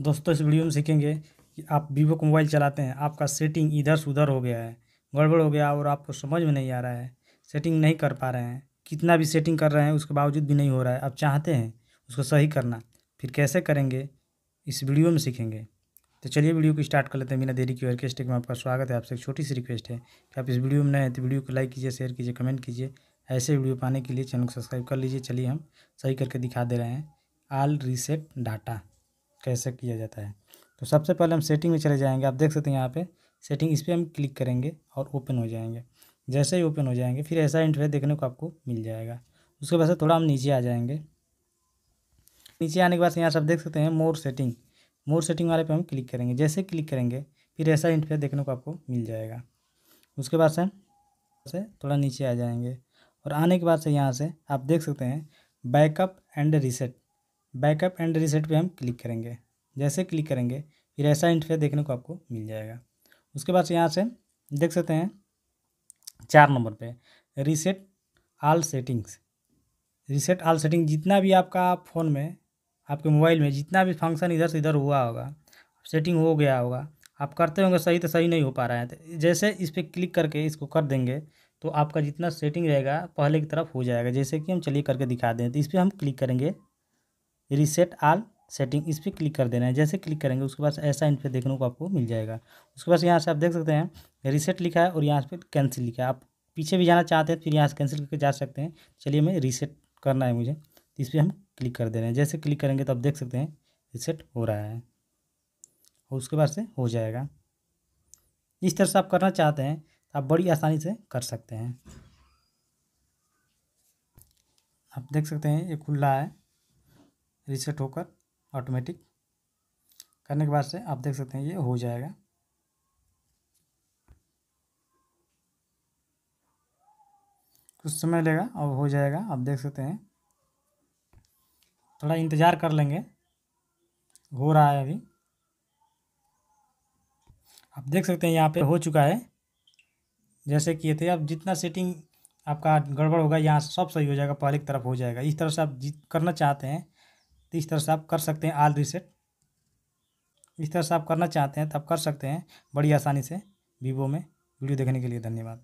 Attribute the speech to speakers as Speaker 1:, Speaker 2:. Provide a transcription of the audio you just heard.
Speaker 1: दोस्तों इस वीडियो में सीखेंगे कि आप वीवो का मोबाइल चलाते हैं आपका सेटिंग इधर से उधर हो गया है गड़बड़ हो गया और आपको समझ में नहीं आ रहा है सेटिंग नहीं कर पा रहे हैं कितना भी सेटिंग कर रहे हैं उसके बावजूद भी नहीं हो रहा है आप चाहते हैं उसको सही करना फिर कैसे करेंगे इस वीडियो में सीखेंगे तो चलिए वीडियो को स्टार्ट कर लेते हैं बिना देरी की रिक्वेस्ट में आपका स्वागत है आपसे एक छोटी सी रिक्वेस्ट है कि आप इस वीडियो में नए हैं तो वीडियो को लाइक कीजिए शेयर कीजिए कमेंट कीजिए ऐसे वीडियो पाने के लिए चैनल को सब्सक्राइब कर लीजिए चलिए हम सही करके दिखा दे रहे हैं आल रीसेट डाटा कैसे किया जाता है तो सबसे पहले हम सेटिंग में चले जाएंगे आप देख सकते हैं यहाँ पे सेटिंग इस पर हम क्लिक करेंगे और ओपन हो जाएंगे जैसे ही ओपन हो जाएंगे फिर ऐसा इंटरव्यू देखने को आपको मिल जाएगा उसके बाद से थोड़ा हम नीचे आ जाएंगे नीचे आने के बाद यहाँ से आप देख सकते हैं मोर सेटिंग मोर सेटिंग वाले पर हम क्लिक करेंगे जैसे क्लिक करेंगे फिर ऐसा इंटरव्यू देखने को आपको मिल जाएगा उसके बाद से से थोड़ा नीचे आ जाएंगे और आने के बाद से यहाँ से आप देख सकते हैं backup and reset backup and reset पे हम क्लिक करेंगे जैसे क्लिक करेंगे फिर ऐसा इंटरफेस देखने को आपको मिल जाएगा उसके बाद यहाँ से देख सकते हैं चार नंबर पे reset all settings reset all setting जितना भी आपका फ़ोन में आपके मोबाइल में जितना भी फंक्शन इधर से इधर हुआ होगा सेटिंग हो गया होगा आप करते होंगे सही तो सही नहीं हो पा रहा है तो जैसे इस पर क्लिक करके इसको कर देंगे तो आपका जितना सेटिंग रहेगा पहले की तरफ हो जाएगा जैसे कि हम चलिए करके दिखा दें तो इस पर हम क्लिक करेंगे रीसेट आल सेटिंग इस पर क्लिक कर देना है जैसे क्लिक करेंगे उसके बाद ऐसा इन पर देखने को आपको मिल जाएगा उसके बाद यहाँ से आप देख सकते हैं रीसेट लिखा है और यहाँ पर कैंसिल लिखा है आप पीछे भी जाना चाहते हैं तो फिर यहाँ से कैंसिल करके जा सकते हैं चलिए मैं रीसेट करना है मुझे तो इस पर हम क्लिक कर दे रहे हैं जैसे क्लिक करेंगे तो आप देख सकते हैं रीसेट हो रहा है और उसके बाद से हो जाएगा इस तरह से आप करना चाहते हैं तो आप बड़ी आसानी से कर सकते हैं आप देख सकते हैं ये खुला है रीसेट होकर ऑटोमेटिक करने के बाद से आप देख सकते हैं ये हो जाएगा कुछ समय लेगा और हो जाएगा आप देख सकते हैं थोड़ा इंतज़ार कर लेंगे हो रहा है अभी आप देख सकते हैं यहाँ पे हो चुका है जैसे किए थे अब जितना सेटिंग आपका गड़बड़ होगा यहाँ सब सही हो जाएगा पहले की तरफ हो जाएगा इस तरह से आप करना चाहते हैं तो इस तरह से आप कर सकते हैं आल रीसेट इस तरह से आप करना चाहते हैं तो आप कर सकते हैं बड़ी आसानी से वीवो में वीडियो देखने के लिए धन्यवाद